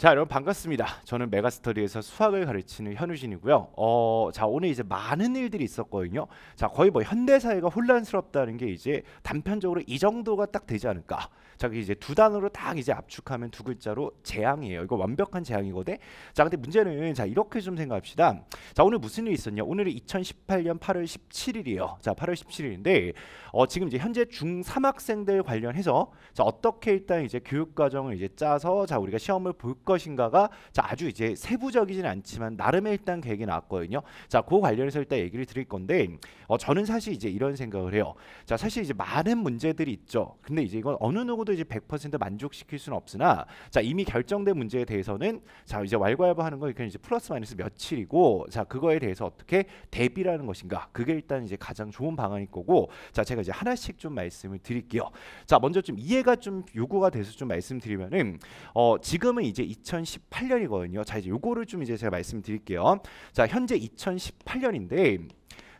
자 여러분 반갑습니다. 저는 메가스터디에서 수학을 가르치는 현우진이고요. 어, 자 오늘 이제 많은 일들이 있었거든요. 자 거의 뭐 현대 사회가 혼란스럽다는 게 이제 단편적으로 이 정도가 딱 되지 않을까. 자 이제 두 단어로 딱 이제 압축하면 두 글자로 재앙이에요. 이거 완벽한 재앙이거든. 자 근데 문제는 자 이렇게 좀 생각합시다. 자 오늘 무슨 일이 있었냐? 오늘은 2018년 8월 17일이에요. 자 8월 17일인데 어, 지금 이제 현재 중3 학생들 관련해서 자 어떻게 일단 이제 교육 과정을 이제 짜서 자 우리가 시험을 볼거 것인가가 자, 아주 이제 세부적이진 않지만 나름의 일단 계획이 나왔거든요. 자, 그 관련해서 일단 얘기를 드릴 건데 어, 저는 사실 이제 이런 생각을 해요. 자, 사실 이제 많은 문제들이 있죠. 근데 이제 이건 어느 누구도 이제 100% 만족시킬 수는 없으나 자, 이미 결정된 문제에 대해서는 자, 이제 왈가왈부하는 건 이제 플러스 마이너스 며칠이고 자, 그거에 대해서 어떻게 대비라는 것인가? 그게 일단 이제 가장 좋은 방안일 거고 자, 제가 이제 하나씩 좀 말씀을 드릴게요. 자, 먼저 좀 이해가 좀 요구가 돼서 좀 말씀드리면은 어, 지금은 이제 2018년이거든요. 자, 이제 요거를 좀 이제 제가 말씀드릴게요. 자, 현재 2018년인데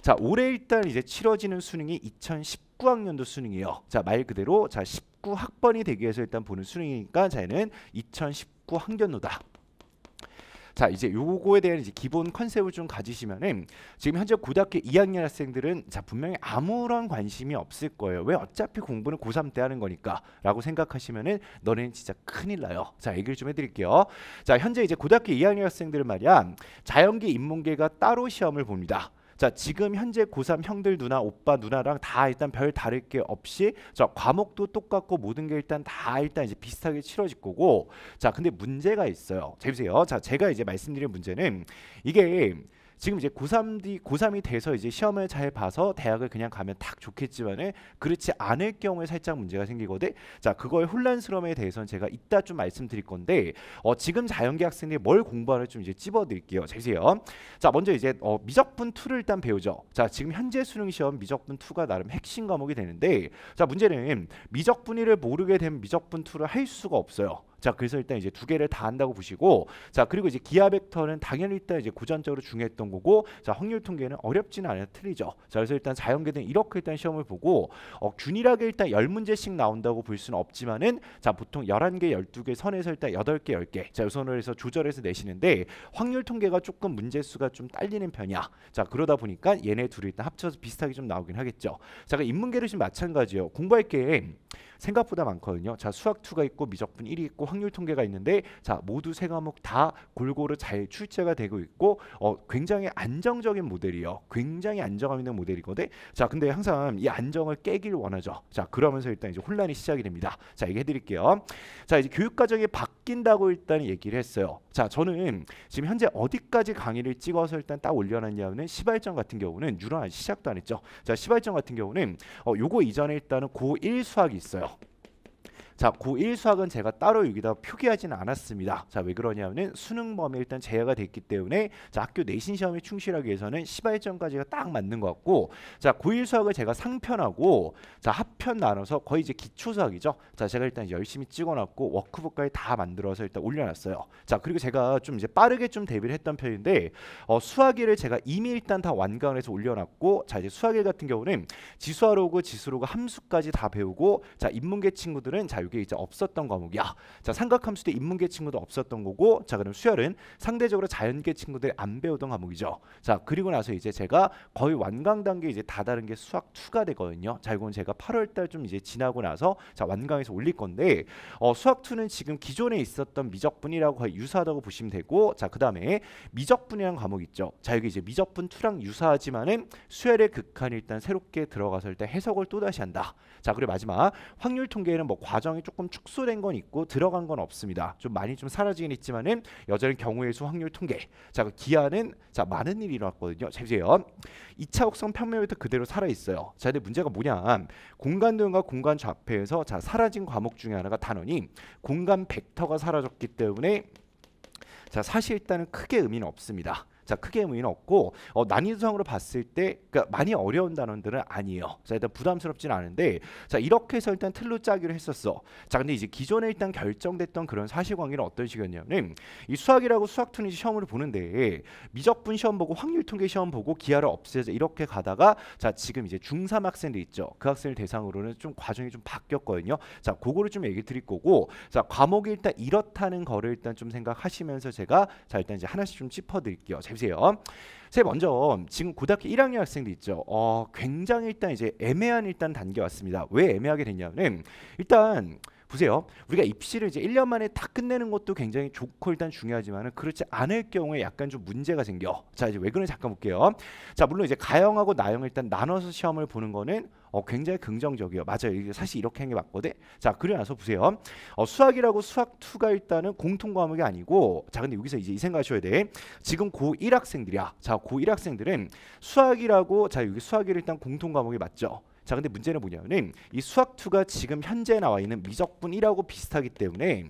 자, 올해 일단 이제 치러지는 수능이 2019학년도 수능이에요. 자, 말 그대로 자, 19학번이 되기 위해서 일단 보는 수능이니까 자, 얘는 2019 학년도다. 자 이제 요거에 대한 이제 기본 컨셉을 좀 가지시면은 지금 현재 고등학교 2학년 학생들은 자 분명히 아무런 관심이 없을 거예요. 왜 어차피 공부는 고3 때 하는 거니까라고 생각하시면은 너네는 진짜 큰일 나요. 자 얘기를 좀 해드릴게요. 자 현재 이제 고등학교 2학년 학생들은 말이야 자연계 인문계가 따로 시험을 봅니다. 자 지금 현재 고3 형들 누나 오빠 누나랑 다 일단 별 다를 게 없이 자 과목도 똑같고 모든 게 일단 다 일단 이제 비슷하게 치러질 거고 자 근데 문제가 있어요. 재 보세요. 자 제가 이제 말씀드린 문제는 이게 지금 이제 고3이 고3이 돼서 이제 시험을 잘 봐서 대학을 그냥 가면 딱 좋겠지만은 그렇지 않을 경우에 살짝 문제가 생기거든. 자, 그거의 혼란스러움에 대해서는 제가 이따 좀 말씀드릴 건데 어, 지금 자연계 학생들이 뭘 공부하는 좀 이제 찝어드릴게요. 보세요. 자, 먼저 이제 어, 미적분 2를 일단 배우죠. 자, 지금 현재 수능 시험 미적분 2가 나름 핵심 과목이 되는데 자, 문제는 미적분 1을 모르게 되면 미적분 2를 할 수가 없어요. 자, 그래서 일단 이제 두 개를 다 한다고 보시고 자, 그리고 이제 기하 벡터는 당연히 일단 이제 고전적으로 중요했던 거고 자, 확률 통계는 어렵지는 않아 틀리죠. 자, 그래서 일단 자연계는 이렇게 일단 시험을 보고 어, 균일하게 일단 열문제씩 나온다고 볼 수는 없지만은 자, 보통 열한 개 열두 개 선에서 일단 여덟 개 열 개 자, 요선을 해서 조절해서 내시는데 확률 통계가 조금 문제 수가 좀 딸리는 편이야. 자, 그러다 보니까 얘네 둘이 일단 합쳐서 비슷하게 좀 나오긴 하겠죠. 자, 그 그러니까 인문계를 지금 마찬가지예요. 공부할 게 생각보다 많거든요. 자 수학 2가 있고 미적분 1이 있고 확률 통계가 있는데 자 모두 세 과목 다 골고루 잘 출제가 되고 있고 어, 굉장히 안정적인 모델이요. 굉장히 안정감 있는 모델이거든. 자 근데 항상 이 안정을 깨길 원하죠. 자 그러면서 일단 이제 혼란이 시작이 됩니다. 자 얘기해드릴게요. 자 이제 교육과정이 바뀐다고 일단 얘기를 했어요. 자 저는 지금 현재 어디까지 강의를 찍어서 일단 딱올려놨냐면 시발점 같은 경우는 유난 시작도 안 했죠. 자 시발점 같은 경우는 어, 요거 이전에 일단은 고1 수학이 있어요. 자, 고1 수학은 제가 따로 여기다 표기하지는 않았습니다. 자, 왜 그러냐면은 수능 범위 일단 제외가 됐기 때문에 자, 학교 내신 시험에 충실하기 위해서는 시발점까지가 딱 맞는 것 같고 자, 고1 수학을 제가 상편하고 자, 합편 나눠서 거의 이제 기초 수학이죠. 자, 제가 일단 열심히 찍어놨고 워크북까지 다 만들어서 일단 올려놨어요. 자, 그리고 제가 좀 이제 빠르게 좀 대비를 했던 편인데 어, 수학일을 제가 이미 일단 다 완강을 해서 올려놨고 자, 이제 수학일 같은 경우는 지수화로그, 지수로그 함수까지 다 배우고 자, 인문계 친구들은 자, 이게 이제 없었던 과목이야. 자삼각함수때 인문계 친구도 없었던 거고 자 그럼 수열은 상대적으로 자연계 친구들이 안 배우던 과목이죠. 자 그리고 나서 이제 제가 거의 완강 단계 이제 다다른 게 수학 2가 되거든요. 자 이건 제가 8월달 좀 이제 지나고 나서 자 완강에서 올릴 건데 어, 수학 2는 지금 기존에 있었던 미적분이라고 거의 유사하다고 보시면 되고 자 그 다음에 미적분이라는 과목 있죠. 자 여기 이제 미적분 2랑 유사하지만은 수열의 극한이 일단 새롭게 들어갔을때 해석을 또 다시 한다. 자 그리고 마지막 확률 통계에는 뭐 과정이 양이 조금 축소된 건 있고 들어간 건 없습니다. 좀 많이 좀 사라지긴 했지만은 여전히 경우의 수 확률 통계. 자, 그 기아는 자 많은 일이 일어났거든요. 재재현 2차 곡선 평면부터 그대로 살아 있어요. 자, 근데 문제가 뭐냐? 공간 도형과 공간 좌표에서 자 사라진 과목 중에 하나가 단원이 공간 벡터가 사라졌기 때문에 자 사실 일단은 크게 의미는 없습니다. 자 크게 의미는 없고 어, 난이도상으로 봤을 때 그러니까 많이 어려운 단원들은 아니에요. 자 일단 부담스럽진 않은데 자 이렇게 해서 일단 틀로 짜기로 했었어. 자 근데 이제 기존에 일단 결정됐던 그런 사실관계는 어떤 식이었냐면 이 수학이라고 수학 툰이 시험을 보는데 미적분 시험 보고 확률 통계 시험 보고 기하를 없애서 이렇게 가다가 자 지금 이제 중3 학생들 있죠. 그 학생을 대상으로는 좀 과정이 좀 바뀌었거든요. 자 그거를 좀 얘기 드릴 거고 자 과목이 일단 이렇다는 거를 일단 좀 생각하시면서 제가 자 일단 이제 하나씩 좀 짚어드릴게요. 재밌 보세요. 제 먼저 지금 고등학교 1학년 학생들 있죠. 어, 굉장히 일단 이제 애매한 일단 단계 왔습니다. 왜 애매하게 됐냐면 일단 보세요. 우리가 입시를 이제 1년 만에 다 끝내는 것도 굉장히 좋고 일단 중요하지만은 그렇지 않을 경우에 약간 좀 문제가 생겨. 자, 이제 왜그는지 잠깐 볼게요. 자, 물론 이제 가형하고 나형 일단 나눠서 시험을 보는 거는 어, 굉장히 긍정적이에요. 맞아요. 이게 사실 이렇게 한 게 맞거든. 자, 그래 나서 보세요. 어, 수학이라고 수학 2가 일단은 공통 과목이 아니고 자, 근데 여기서 이제 이 생각하셔야 돼. 지금 고1 학생들이야. 자, 고1 학생들은 수학이라고 자, 여기 수학이 일단 공통 과목이 맞죠. 자 근데 문제는 뭐냐면 네, 이 수학2가 지금 현재 나와 있는 미적분이라고 비슷하기 때문에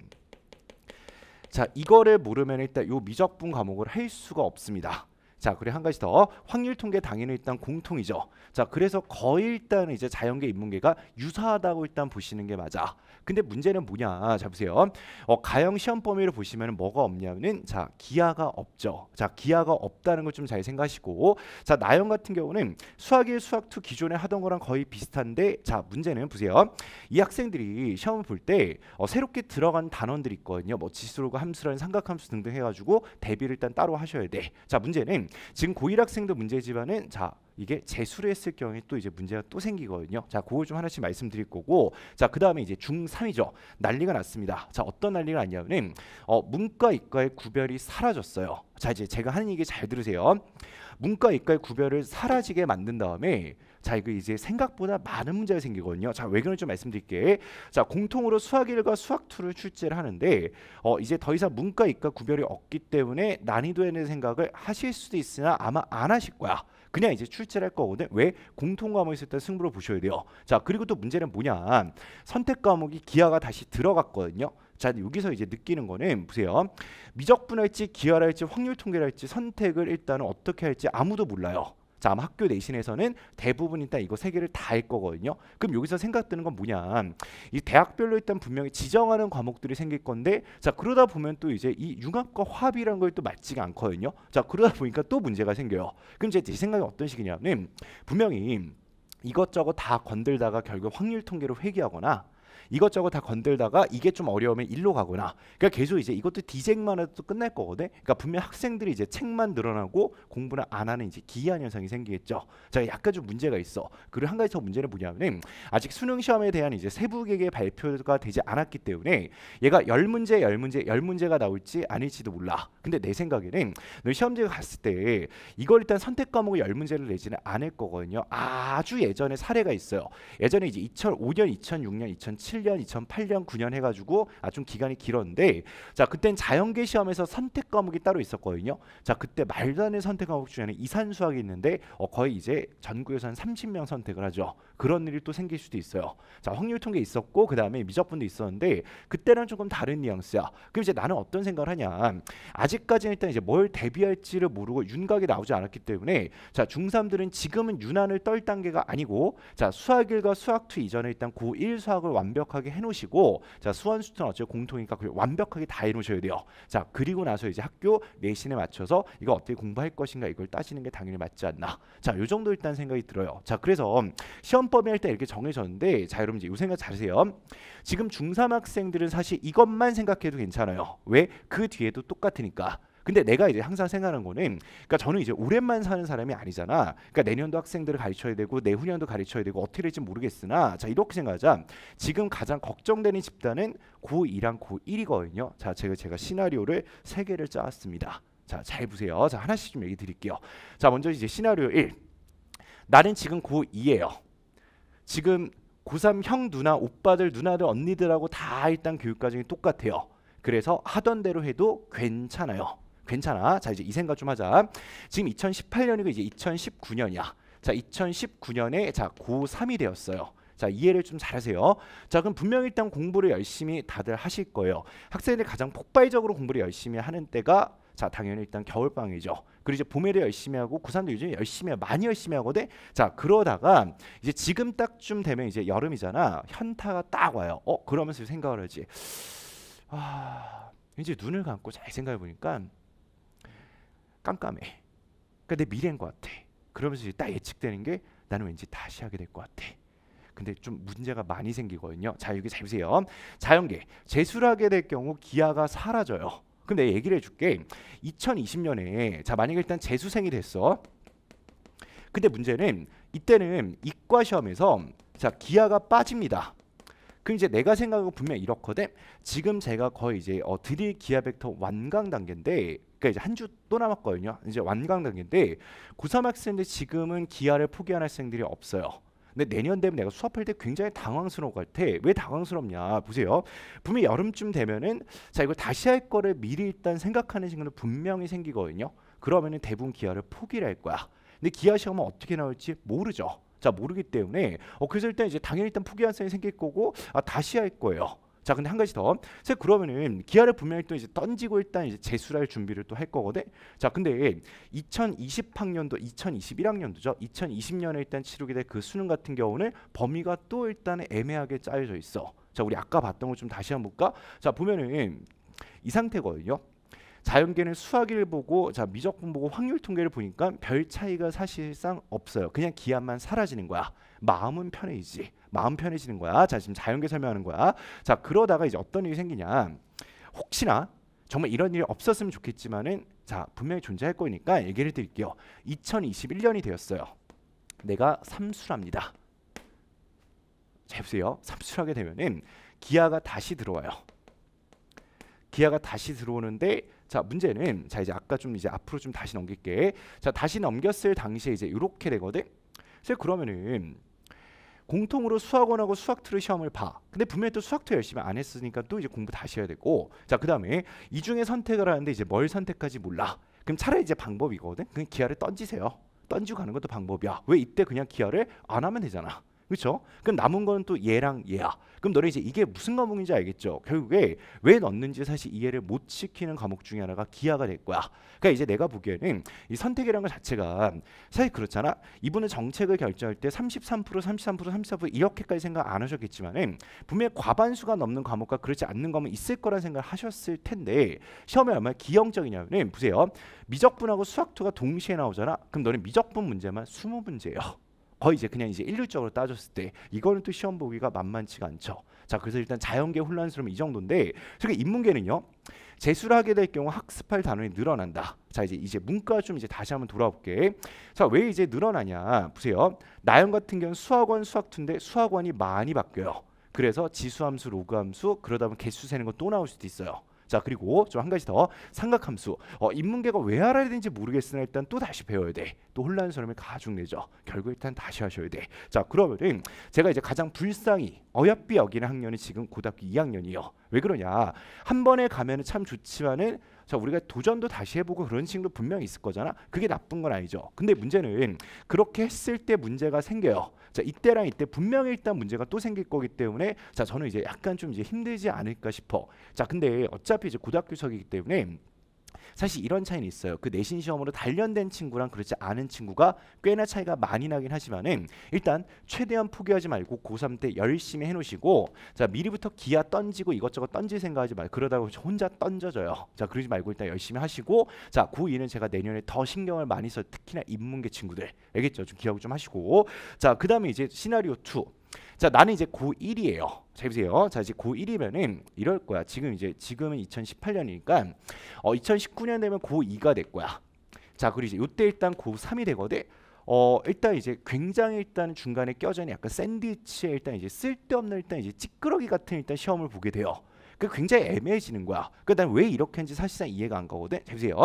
자 이거를 모르면 일단 요 미적분 과목을 할 수가 없습니다. 자 그리고 한 가지 더 확률 통계 당연히 일단 공통이죠 자 그래서 거의 일단 이제 자연계 인문계가 유사하다고 일단 보시는 게 맞아 근데 문제는 뭐냐? 아, 자 보세요. 어, 가형 시험 범위를 보시면 뭐가 없냐면은 자 기하가 없죠. 자 기하가 없다는 걸 좀 잘 생각하시고 자 나형 같은 경우는 수학 1, 수학 2 기존에 하던 거랑 거의 비슷한데 자 문제는 보세요. 이 학생들이 시험을 볼때 어, 새롭게 들어간 단원들이 있거든요. 뭐지수로 함수라는 삼각함수 등등 해가지고 대비를 일단 따로 하셔야 돼. 자 문제는 지금 고1 학생도 문제지만은 자 이게 재수를 했을 경우에 또 이제 문제가 또 생기거든요. 자, 그걸 좀 하나씩 말씀드릴 거고, 자, 그 다음에 이제 중3이죠. 난리가 났습니다. 자, 어떤 난리가 났냐면 어, 문과 이과의 구별이 사라졌어요. 자, 이제 제가 하는 얘기 잘 들으세요. 문과 이과의 구별을 사라지게 만든 다음에 자 이거 이제 생각보다 많은 문제가 생기거든요. 자 외견을 좀 말씀드릴게. 자 공통으로 수학 1과 수학 2를 출제를 하는데 어 이제 더 이상 문과 이과 구별이 없기 때문에 난이도에 대한 생각을 하실 수도 있으나 아마 안 하실 거야. 그냥 이제 출제를 할 거거든. 왜 공통 과목이 있을 때 승부를 보셔야 돼요. 자 그리고 또 문제는 뭐냐. 선택 과목이 기하가 다시 들어갔거든요. 자 여기서 이제 느끼는 거는 보세요. 미적분할지 기하랄지 확률 통계랄지 선택을 일단은 어떻게 할지 아무도 몰라요. 자 아마 학교 내신에서는 대부분 일단 이거 세 개를 다 할 거거든요. 그럼 여기서 생각되는건 뭐냐? 이 대학별로 일단 분명히 지정하는 과목들이 생길 건데 자 그러다 보면 또 이제 이 융합과 화합이라는 걸또 맞지가 않거든요. 자 그러다 보니까 또 문제가 생겨요. 그럼 이제 제 생각이 어떤 식이냐면 분명히 이것저것 다 건들다가 결국 확률 통계로 회귀하거나 이것저것 다 건들다가 이게 좀 어려우면 일로 가거나 그러니까 계속 이제 이것도 디쟁만 해도 끝날 거거든. 그러니까 분명 학생들이 이제 책만 늘어나고 공부를 안 하는 이제 기이한 현상이 생기겠죠. 자, 약간 좀 문제가 있어. 그리고 한 가지 더 문제는 뭐냐면 아직 수능 시험에 대한 이제 세부 계획의 발표가 되지 않았기 때문에 얘가 열 문제, 열 문제, 열 문제가 나올지 아닐지도 몰라. 근데 내 생각에는 너시험지가 갔을 때 이걸 일단 선택 과목을 열 문제를 내지는 않을 거거든요. 아주 예전에 사례가 있어요. 예전에 이제 2005년, 2006년, 2007 2007년, 2008년, 9년 해가지고 아 좀 기간이 길었는데 자 그땐 자연계 시험에서 선택 과목이 따로 있었거든요. 자 그때 말도 안 되는 선택 과목 중에는 이산수학이 있는데 어, 거의 이제 전국에서 한 30명 선택을 하죠. 그런 일이 또 생길 수도 있어요. 자 확률 통계 있었고 그 다음에 미적분도 있었는데 그때랑 조금 다른 뉘앙스야. 그럼 이제 나는 어떤 생각을 하냐? 아직까지는 일단 이제 뭘 대비할지를 모르고 윤곽이 나오지 않았기 때문에 자 중3들은 지금은 유난을 떨 단계가 아니고 자 수학 1과 수학 2 이전에 일단 고1 수학을 완벽 완벽하게 해놓으시고 자 수원 수투는 어째 공통이니까 완벽하게 다 해놓으셔야 돼요. 자 그리고 나서 이제 학교 내신에 맞춰서 이거 어떻게 공부할 것인가 이걸 따지는 게 당연히 맞지 않나. 자요 정도 일단 생각이 들어요. 자 그래서 시험범위 할 때 이렇게 정해졌는데 자 여러분 이제 요 생각 잘하세요. 지금 중3 학생들은 사실 이것만 생각해도 괜찮아요. 왜? 그 뒤에도 똑같으니까. 근데 내가 이제 항상 생각하는 거는 그러니까 저는 이제 오랜만 사는 사람이 아니잖아. 그러니까 내년도 학생들을 가르쳐야 되고 내후년도 가르쳐야 되고 어떻게 될지 모르겠으나 자 이렇게 생각하자. 지금 가장 걱정되는 집단은 고2랑 고1이거든요. 자 제가 제가 시나리오를 세 개를 짜왔습니다. 자 잘 보세요. 자 하나씩 좀 얘기 드릴게요. 자 먼저 이제 시나리오 1. 나는 지금 고2예요. 지금 고3 형 누나 오빠들 누나들 언니들하고 다 일단 교육 과정이 똑같아요. 그래서 하던 대로 해도 괜찮아요. 괜찮아. 자 이제 이 생각 좀 하자. 지금 2018년이고 이제 2019년이야. 자 2019년에 자 고3이 되었어요. 자 이해를 좀 잘하세요. 자 그럼 분명 일단 공부를 열심히 다들 하실 거예요. 학생들이 가장 폭발적으로 공부를 열심히 하는 때가 자 당연히 일단 겨울방이죠. 그리고 이제 봄에도 열심히 하고 고산도 요즘 에 열심히 많이 열심히 하거든. 자 그러다가 이제 지금 딱쯤 되면 이제 여름이잖아. 현타가 딱 와요. 어 그러면서 생각을 하지. 아 이제 눈을 감고 잘 생각해 보니까 깜깜해. 그러니까 내 미래인 것 같아. 그러면서 딱 예측되는 게 나는 왠지 다시 하게 될 것 같아. 근데 좀 문제가 많이 생기거든요. 자 여기 잘 보세요. 자연계 재수하게 될 경우 기아가 사라져요. 근데 얘기를 해줄게. 2020년에 자 만약에 일단 재수생이 됐어. 근데 문제는 이때는 이과 시험에서 자 기아가 빠집니다. 그럼 이제 내가 생각하고 분명 이렇거든. 지금 제가 거의 이제 어, 드릴 기아 벡터 완강 단계인데 그러니까 이제 한 주 또 남았거든요. 이제 완강 단계인데 9, 3 학생들 지금은 기아를 포기한 학생들이 없어요. 근데 내년 되면 내가 수업할 때 굉장히 당황스러울 것 같아. 왜 당황스럽냐. 보세요. 분명히 여름쯤 되면은 자, 이걸 다시 할 거를 미리 일단 생각하는 시간은 분명히 생기거든요. 그러면은 대부분 기아를 포기를 할 거야. 근데 기아 시험은 어떻게 나올지 모르죠. 자, 모르기 때문에 어 그래서 일단 이제 당연히 일단 포기한 생이 생길 거고 아 다시 할 거예요. 자, 근데 한 가지 더. 그 그러면은 기아를 분명히 또 이제 던지고 일단 이제 재수할 준비를 또 할 거거든. 자, 근데 2020학년도, 2021학년도죠. 2020년에 일단 치르게 될 그 수능 같은 경우는 범위가 또 일단 애매하게 짜여져 있어. 자, 우리 아까 봤던 거 좀 다시 한번 볼까? 자, 보면은 이 상태거든요. 자연계는 수학일 보고 자 미적분 보고 확률 통계를 보니까 별 차이가 사실상 없어요. 그냥 기아만 사라지는 거야. 마음은 편해지지. 마음 편해지는 거야. 자 지금 자연계 설명하는 거야. 자 그러다가 이제 어떤 일이 생기냐? 혹시나 정말 이런 일이 없었으면 좋겠지만은 자 분명히 존재할 거니까 얘기를 드릴게요. 2021년이 되었어요. 내가 삼수랍니다. 자, 보세요. 삼수하게 되면은 기아가 다시 들어와요. 기아가 다시 들어오는데 자 문제는 자 이제 아까 좀 이제 앞으로 좀 다시 넘길게 자 다시 넘겼을 당시에 이제 이렇게 되거든 그래서 그러면은 공통으로 수학원하고 수학투를 시험을 봐. 근데 분명히 또 수학투 열심히 안 했으니까 또 이제 공부 다시 해야 되고. 자, 그다음에 이 중에 선택을 하는데 이제 뭘 선택하지 몰라. 그럼 차라리 이제 방법이거든. 그냥 기아를 던지세요. 던지고 가는 것도 방법이야. 왜 이때 그냥 기아를 안 하면 되잖아. 그렇죠? 그럼 남은 거는 또 얘랑 얘야. 그럼 너네 이제 이게 무슨 과목인지 알겠죠? 결국에 왜 넣는지 사실 이해를 못 시키는 과목 중에 하나가 기하가 될 거야. 그러니까 이제 내가 보기에는 이 선택이라는 것 자체가 사실 그렇잖아. 이분의 정책을 결정할 때 33%, 33%, 34% 이렇게까지 생각 안 하셨겠지만은 분명히 과반수가 넘는 과목과 그렇지 않는 과목 있을 거란 생각을 하셨을 텐데 시험에 얼마나 기형적이냐면은 보세요. 미적분하고 수학투가 동시에 나오잖아. 그럼 너는 미적분 문제만 20문제예요. 거의 이제 그냥 이제 일률적으로 따졌을 때 이거는 또 시험 보기가 만만치가 않죠. 자, 그래서 일단 자연계 혼란스러움이 정도인데, 저게 인문계는요. 재수를 하게 될 경우 학습할 단원이 늘어난다. 자, 이제 이제 문과 좀 이제 다시 한번 돌아볼게. 자, 왜 이제 늘어나냐? 보세요. 나연 같은 경우는 수학원 수학투인데 수학원이 많이 바뀌어요. 그래서 지수함수, 로그함수, 그러다 보면 개수 세는 거또 나올 수도 있어요. 자 그리고 좀 한 가지 더 삼각함수 어, 인문계가 왜 알아야 되는지 모르겠으나 일단 또 다시 배워야 돼. 또 혼란스러움을 가중 되죠 결국 일단 다시 하셔야 돼. 자 그러면은 제가 이제 가장 불쌍히 어여삐 여기는 학년이 지금 고등학교 2학년이요. 왜 그러냐? 한 번에 가면참 좋지만은 자 우리가 도전도 다시 해보고 그런 식으로 분명히 있을 거잖아. 그게 나쁜 건 아니죠. 근데 문제는 그렇게 했을 때 문제가 생겨요. 자 이때랑 이때 분명히 일단 문제가 또 생길 거기 때문에 자 저는 이제 약간 좀 이제 힘들지 않을까 싶어. 자 근데 어차피 이제 고등학교석이기 수 때문에 사실 이런 차이는 있어요. 그 내신 시험으로 단련된 친구랑 그렇지 않은 친구가 꽤나 차이가 많이 나긴 하지만은 일단 최대한 포기하지 말고 고3 때 열심히 해놓으시고 자 미리부터 기아 던지고 이것저것 던질 생각하지 말고 그러다가 혼자 던져져요. 자 그러지 말고 일단 열심히 하시고 자 고2는 제가 내년에 더 신경을 많이 써 특히나 인문계 친구들 알겠죠? 좀 기억 을좀 하시고 자그 다음에 이제 시나리오 2자 나는 이제 고1이에요. 잘 보세요. 자 이제 고1이면은 이럴 거야. 지금 이제 지금은 2018년이니까 어 2019년 되면 고2가 될 거야. 자 그리고 이제 요때 일단 고3이 되거든. 어 일단 이제 굉장히 일단 중간에 껴져는 약간 샌드위치에 일단 이제 쓸데없는 일단 이제 찌끄러기 같은 일단 시험을 보게 돼요. 그 굉장히 애매해지는 거야. 그난 그러니까 다왜 이렇게 했는지 사실상 이해가 안 가거든. 잘 보세요.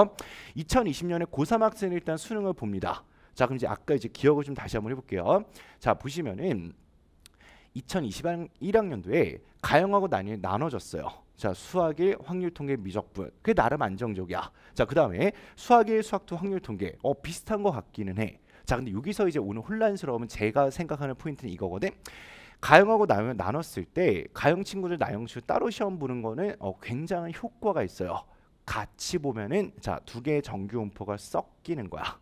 2020년에 고3 학생 일단 수능을 봅니다. 자 그럼 이제 아까 이제 기억을 좀 다시 한번 해볼게요. 자 보시면은 2021학년도에 가형하고 나뉘, 나눠졌어요. 자 수학일 확률통계 미적분 그게 나름 안정적이야. 자그 다음에 수학일 수학투 확률통계 어 비슷한 것 같기는 해. 자 근데 여기서 이제 오늘 혼란스러우면 제가 생각하는 포인트는 이거거든. 가형하고 나, 나눴을 때 가형 친구들 나형 친구 따로 시험 보는 거는 어, 굉장한 효과가 있어요. 같이 보면은 자두 개의 정규 음포가 섞이는 거야.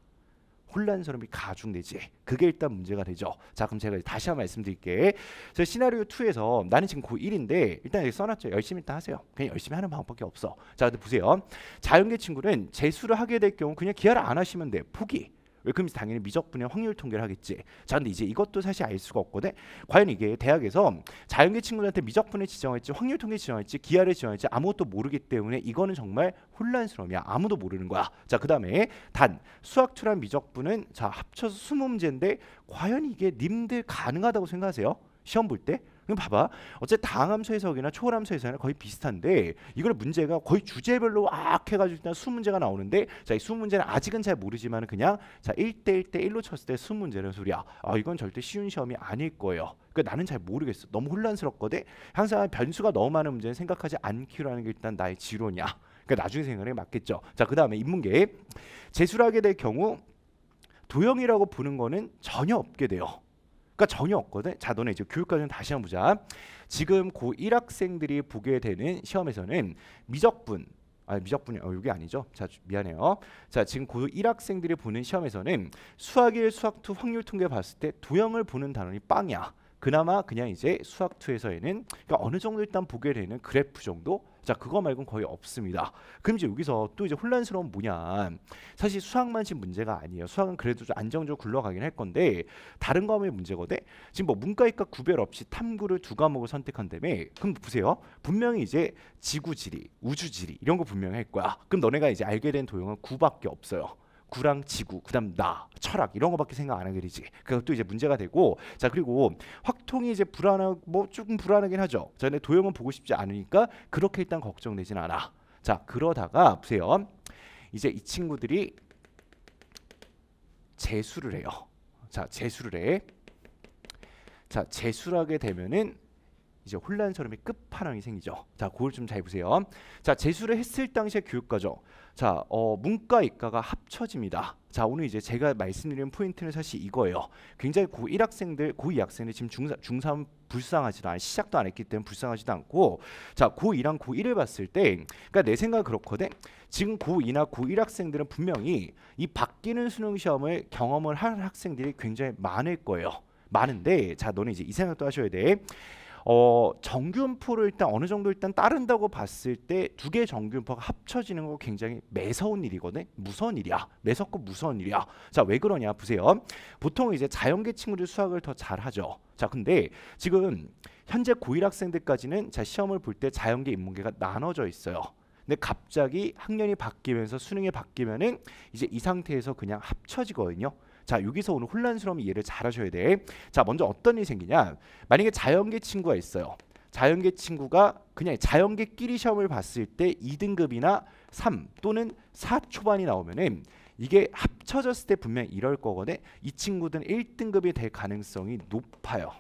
혼란스러움이 가중되지. 그게 일단 문제가 되죠. 자, 그럼 제가 다시 한 번 말씀드릴게. 제 시나리오 2에서 나는 지금 고1인데 일단 여기 써놨죠. 열심히 일단 하세요. 그냥 열심히 하는 방법밖에 없어. 자, 근데 보세요. 자연계 친구는 재수를 하게 될 경우 그냥 기아를 안 하시면 돼. 포기. 웰컴이스 당연히 미적 분의 확률 통계를 하겠지. 자, 근데 이제 이것도 사실 알 수가 없거든. 과연 이게 대학에서 자연계 친구들한테 미적 분을 지정할지 확률 통계 지정할지 기하를 지정할지 아무것도 모르기 때문에 이거는 정말 혼란스러움이야. 아무도 모르는 거야. 자, 그다음에 단 수학 출란 미적분은 자 합쳐서 20문제인데 과연 이게 님들 가능하다고 생각하세요? 시험 볼 때? 그럼 봐봐. 어째 쨌당암수 해석이나 초월암수 해석이나 거의 비슷한데 이걸 문제가 거의 주제별로 악 해가지고 일단 수문제가 나오는데 자이 수문제는 아직은 잘 모르지만 그냥 자 1대1 대1로 쳤을 때 수문제는 소리야. 아 이건 절대 쉬운 시험이 아닐 거예요. 그러니까 나는 잘 모르겠어. 너무 혼란스럽거든. 항상 변수가 너무 많은 문제는 생각하지 않기로 하는 게 일단 나의 지론이야. 그러니까 나중에 생각에 맞겠죠. 자, 그다음에 인문계. 재수를 하게 될 경우 도형이라고 보는 거는 전혀 없게 돼요. 그러니까 전혀 없거든. 자, 너네 이제 교육과정 다시 한번 보자. 지금 고 1 학생들이 보게 되는 시험에서는 미적분 아, 미적분이 어, 여기 아니죠. 자, 미안해요. 자, 지금 고 1 학생들이 보는 시험에서는 수학 1, 수학 2 확률 통계 봤을 때 도형을 보는 단원이 빵이야. 그나마 그냥 이제 수학 2에서에는 그러니까 어느 정도 일단 보게 되는 그래프 정도 자 그거 말고는 거의 없습니다. 그럼 이제 여기서 또 이제 혼란스러운 뭐냐 사실 수학만 지금 문제가 아니에요. 수학은 그래도 좀 안정적으로 굴러가긴 할 건데 다른 과목의 문제거든. 지금 뭐 문과이과 구별 없이 탐구를 두 과목을 선택한다며 그럼 보세요. 분명히 이제 지구지리, 우주지리 이런 거 분명히 할 거야. 그럼 너네가 이제 알게 된 도형은 구밖에 없어요. 구랑 지구, 그다음 나, 철학 이런 거밖에 생각 안 하게 되지. 그것도 이제 문제가 되고 자 그리고 확통이 이제 불안하고 뭐 조금 불안하긴 하죠. 자근 도형은 보고 싶지 않으니까 그렇게 일단 걱정되진 않아. 자 그러다가 보세요. 이제 이 친구들이 재수를 해요. 자 재수를 해. 자 재수하게 되면은 이제 혼란스러움의 끝판왕이 생기죠. 자, 그걸 좀 잘 보세요. 자, 재수를 했을 당시의 교육과정. 자, 어, 문과 이과가 합쳐집니다. 자, 오늘 이제 제가 말씀드린 포인트는 사실 이거예요. 굉장히 고1 학생들, 고2 학생들 지금 중3, 중3 불쌍하지도 않, 시작도 안 했기 때문에 불쌍하지도 않고, 자, 고2랑 고1을 봤을 때, 그러니까 내 생각은 그렇거든. 지금 고2나 고1 학생들은 분명히 이 바뀌는 수능 시험을 경험을 한 학생들이 굉장히 많을 거예요. 많은데, 자, 너는 이제 이 생각도 하셔야 돼. 어, 정균포를 일단 어느 정도 일단 따른다고 봤을 때 두 개의 정균포가 합쳐지는 거 굉장히 매서운 일이거든. 무서운 일이야. 매섭고 무서운 일이야. 자, 왜 그러냐 보세요. 보통 이제 자연계 친구들 수학을 더 잘하죠. 자, 근데 지금 현재 고1 학생들까지는 자 시험을 볼 때 자연계 인문계가 나눠져 있어요. 근데 갑자기 학년이 바뀌면서 수능이 바뀌면은 이제 이 상태에서 그냥 합쳐지거든요. 자 여기서 오늘 혼란스러운 이해를 잘 하셔야 돼. 자 먼저 어떤 일이 생기냐. 만약에 자연계 친구가 있어요. 자연계 친구가 그냥 자연계끼리 시험을 봤을 때 2등급이나 3 또는 4 초반이 나오면은 이게 합쳐졌을 때 분명 이럴 거거든 이 친구들은 1등급이 될 가능성이 높아요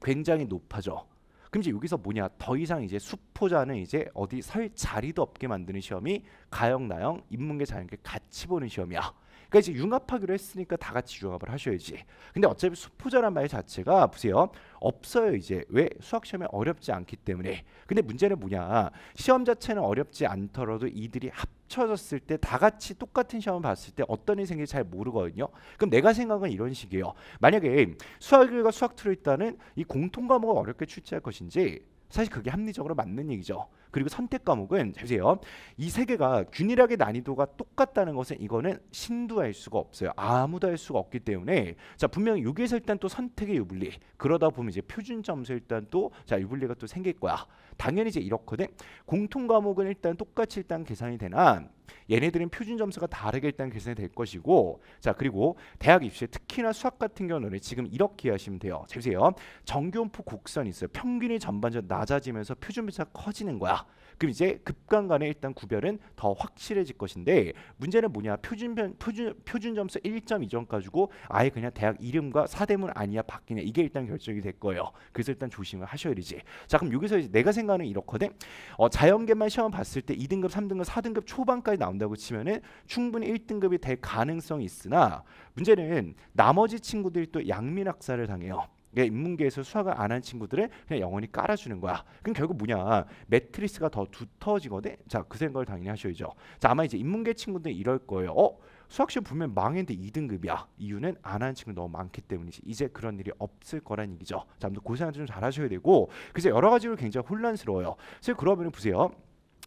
굉장히 높아져 그럼 이제 여기서 뭐냐 더 이상 이제 수포자는 이제 어디 설 자리도 없게 만드는 시험이 가형 나형 인문계 자연계 같이 보는 시험이야 그러니까 이제 융합하기로 했으니까 다 같이 융합을 하셔야지. 근데 어차피 수포자란 말 자체가 보세요. 없어요 이제 왜 수학 시험에 어렵지 않기 때문에. 근데 문제는 뭐냐 시험 자체는 어렵지 않더라도 이들이 합쳐졌을 때 다 같이 똑같은 시험을 봤을 때 어떤 인생인지 잘 모르거든요. 그럼 내가 생각은 이런 식이에요. 만약에 수학과 수학 틀어 있다는 이 공통 과목을 어렵게 출제할 것인지 사실 그게 합리적으로 맞는 얘기죠. 그리고 선택 과목은 잘 보세요. 이세 개가 균일하게 난이도가 똑같다는 것은 이거는 신도할 수가 없어요. 아무도 할 수가 없기 때문에 자 분명히 여기에서 일단 또 선택의 유불리 그러다 보면 이제 표준 점수 일단 또 자 유불리가 또 생길 거야. 당연히 이제 이렇거든. 공통 과목은 일단 똑같이 일단 계산이 되나 얘네들은 표준 점수가 다르게 일단 계산이 될 것이고 자 그리고 대학 입시에 특히나 수학 같은 경우는 지금 이렇게 하시면 돼요. 자, 보세요. 정교분포 곡선이 있어요. 평균이 전반적으로 낮아지면서 표준 점수가 커지는 거야. 그럼 이제 급간 간의 일단 구별은 더 확실해질 것인데 문제는 뭐냐 표준 표준 표준 점수 1.2점 가지고 아예 그냥 대학 이름과 사대문 아니야 바뀌냐 이게 일단 결정이 될 거예요. 그래서 일단 조심을 하셔야 되지. 자 그럼 여기서 이제 내가 생각하는 이렇거든. 어, 자연계만 시험 봤을 때 2등급, 3등급, 4등급 초반까지 나온다고 치면은 충분히 1등급이 될 가능성이 있으나 문제는 나머지 친구들이 또 양민학살을 당해요. 인문계에서 수학을 안 한 친구들의 그냥 영원히 깔아주는 거야. 그럼 결국 뭐냐? 매트리스가 더 두터워지거든. 자, 그 생각을 당연히 하셔야죠. 자, 아마 이제 인문계 친구들 이럴 거예요. 어? 수학 시험 보면 망했는데 2등급이야. 이유는 안 하는 친구 너무 많기 때문이지. 이제 그런 일이 없을 거란 얘기죠. 자, 아무튼 고생을 그 좀 잘하셔야 되고, 그래서 여러 가지로 굉장히 혼란스러워요. 그래서 그러면 보세요.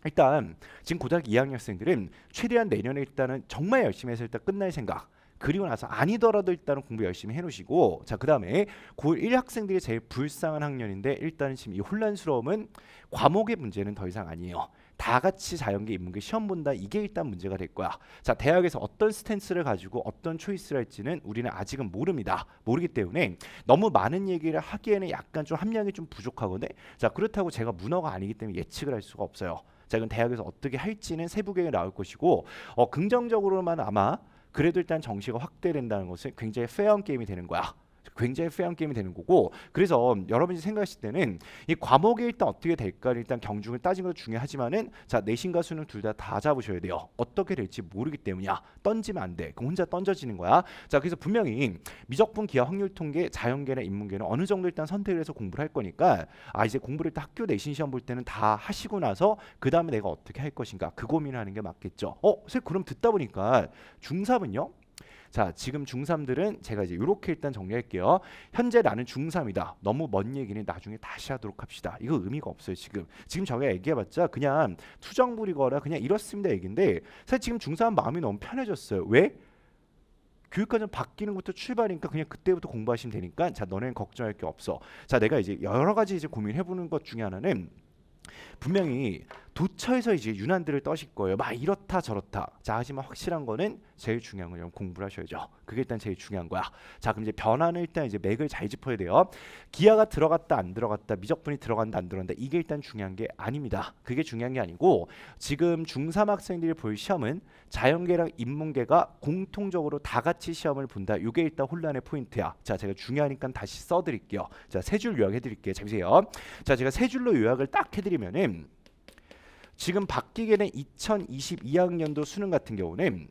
일단 지금 고등학교 2학년생들은 최대한 내년에 일단은 정말 열심히 해서 일단 끝날 생각. 그리고 나서 아니더라도 일단은 공부 열심히 해놓으시고 자 그다음에 고1 학생들이 제일 불쌍한 학년인데 일단은 지금 이 혼란스러움은 과목의 문제는 더 이상 아니에요. 다 같이 자연계 인문계 시험 본다 이게 일단 문제가 될 거야 자 대학에서 어떤 스탠스를 가지고 어떤 초이스를 할지는 우리는 아직은 모릅니다 모르기 때문에 너무 많은 얘기를 하기에는 약간 좀 함량이 좀 부족하거든 자 그렇다고 제가 문어가 아니기 때문에 예측을 할 수가 없어요 자 그럼 대학에서 어떻게 할지는 세부 계획에 나올 것이고 어 긍정적으로만 아마 그래도 일단 정시가 확대된다는 것은 굉장히 페어한 게임이 되는 거야. 굉장히 페한 게임이 되는 거고 그래서 여러분이 생각하실 때는 이 과목이 일단 어떻게 될까 일단 경중을 따진 것도 중요하지만은 자 내신과 수능 둘 다 다 잡으셔야 돼요 어떻게 될지 모르기 때문이야 던지면 안 돼 그럼 혼자 던져지는 거야 자 그래서 분명히 미적분 기하 확률 통계 자연계나 인문계는 어느 정도 일단 선택을 해서 공부를 할 거니까 아 이제 공부를 딱 학교 내신 시험 볼 때는 다 하시고 나서 그 다음에 내가 어떻게 할 것인가 그 고민하는 게 맞겠죠 어 그럼 듣다 보니까 중삼은요 자, 지금 중3들은 제가 이제 이렇게 일단 정리할게요. 현재 나는 중3이다. 너무 먼 얘기는 나중에 다시 하도록 합시다. 이거 의미가 없어요, 지금. 지금 저가 얘기해봤자 그냥 투정 부리거나 그냥 이렇습니다 얘긴데 사실 지금 중3 마음이 너무 편해졌어요. 왜? 교육과정 바뀌는 것부터 출발이니까 그냥 그때부터 공부하시면 되니까 자 너네는 걱정할 게 없어 자 내가 이제 여러 가지 이제 고민해보는 것 중에 하나는 분명히 도처에서 이제 유난들을 떠실 거예요. 막 이렇다 저렇다. 자 하지만 확실한 거는 제일 중요한 거 공부를 하셔야죠. 그게 일단 제일 중요한 거야. 자 그럼 이제 변화는 일단 이제 맥을 잘 짚어야 돼요. 기아가 들어갔다 안 들어갔다 미적분이 들어간다 안 들어간다 이게 일단 중요한 게 아닙니다. 그게 중요한 게 아니고 지금 중3 학생들이 볼 시험은 자연계랑 인문계가 공통적으로 다 같이 시험을 본다. 이게 일단 혼란의 포인트야. 자 제가 중요하니까 다시 써드릴게요. 자세 줄 요약해드릴게요. 잠시만요. 자 제가 세 줄로 요약을 딱 해드리면은 지금 바뀌게 된 2022학년도 수능 같은 경우는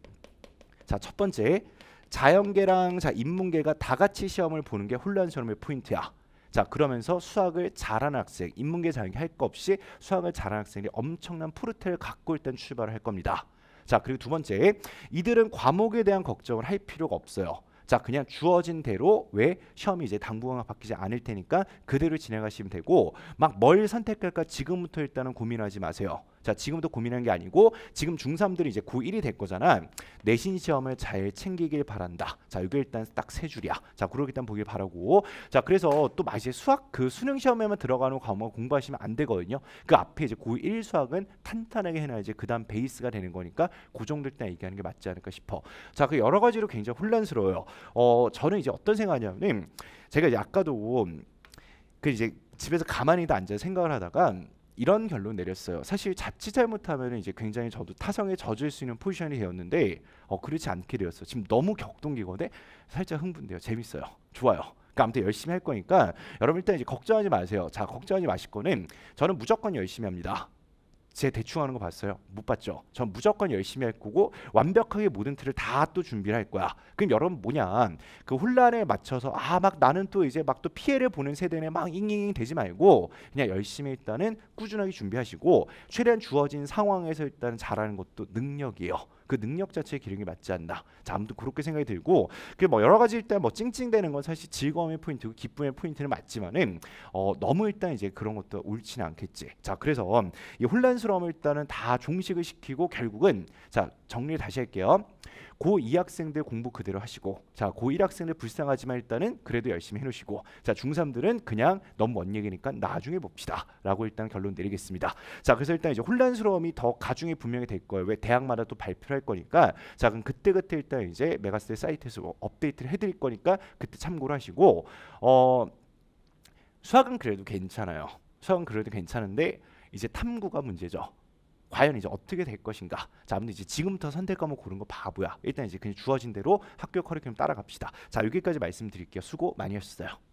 자첫 번째 자연계랑 자 인문계가 다 같이 시험을 보는 게 혼란스러움의 포인트야. 자 그러면서 수학을 잘하는 학생, 인문계 자연계 할 거 없이 수학을 잘하는 학생이 엄청난 푸르테를 갖고 일단 출발을 할 겁니다. 자 그리고 두 번째 이들은 과목에 대한 걱정을 할 필요가 없어요. 자 그냥 주어진 대로 왜 시험이 이제 당분간 바뀌지 않을 테니까 그대로 진행하시면 되고 막 뭘 선택할까 지금부터 일단은 고민하지 마세요. 자 지금도 고민한게 아니고 지금 중3들이 이제 고1이 될 거잖아. 내신 시험을 잘 챙기길 바란다. 자 이게 일단 딱 세 줄이야. 자 그러기 일단 보길 바라고. 자 그래서 또마제 수학 그 수능 시험에만 들어가는 과목을 공부하시면 안 되거든요. 그 앞에 이제 고1 수학은 탄탄하게 해놔야지 그다음 베이스가 되는 거니까 그 정도 일단 얘기하는 게 맞지 않을까 싶어. 자 그 여러 가지로 굉장히 혼란스러워요. 어 저는 이제 어떤 생각하냐면 제가 이제 아까도 그 이제 집에서 가만히 앉아 생각을 하다가 이런 결론 내렸어요. 사실 잡지 잘못하면 이제 굉장히 저도 타성에 젖을 수 있는 포지션이 되었는데 어, 그렇지 않게 되었어. 지금 너무 격동기거든. 살짝 흥분돼요. 재밌어요. 좋아요. 그러니까 아무튼 열심히 할 거니까 여러분 일단 이제 걱정하지 마세요. 자 걱정하지 마실 거는 저는 무조건 열심히 합니다. 제 대충 하는 거 봤어요? 못 봤죠. 전 무조건 열심히 할 거고 완벽하게 모든 틀을 다 또 준비를 할 거야. 그럼 여러분 뭐냐? 그 혼란에 맞춰서 아 막 나는 또 이제 막 또 피해를 보는 세대네 막 잉잉잉 되지 말고 그냥 열심히 일단은 꾸준하게 준비하시고 최대한 주어진 상황에서 일단 잘하는 것도 능력이에요. 그 능력 자체의기능이 맞지 않나. 자, 아무튼 그렇게 생각이 들고 그 뭐 여러 가지 일단 뭐 찡찡대는 건 사실 즐거움의 포인트고 기쁨의 포인트는 맞지만은 어 너무 일단 이제 그런 것도 옳지는 않겠지. 자, 그래서 이 혼란스러움을 일단은 다 종식을 시키고 결국은 자, 정리 를 다시 할게요. 고 2 학생들 공부 그대로 하시고 자 고 1 학생들 불쌍하지만 일단은 그래도 열심히 해놓으시고 자 중3들은 그냥 너무 먼 얘기니까 나중에 봅시다 라고 일단 결론 내리겠습니다 자 그래서 일단 이제 혼란스러움이 더 가중이 분명히 될 거예요 왜 대학마다 또 발표를 할 거니까 자 그럼 그때 그때 일단 이제 메가스의 사이트에서 뭐 업데이트를 해드릴 거니까 그때 참고를 하시고 어 수학은 그래도 괜찮아요. 수학은 그래도 괜찮은데 이제 탐구가 문제죠. 과연 이제 어떻게 될 것인가? 자, 아무튼 이제 지금부터 선택 과목 고른 거 바보야. 일단 이제 그냥 주어진 대로 학교 커리큘럼 따라갑시다. 자, 여기까지 말씀드릴게요. 수고 많이 하셨어요.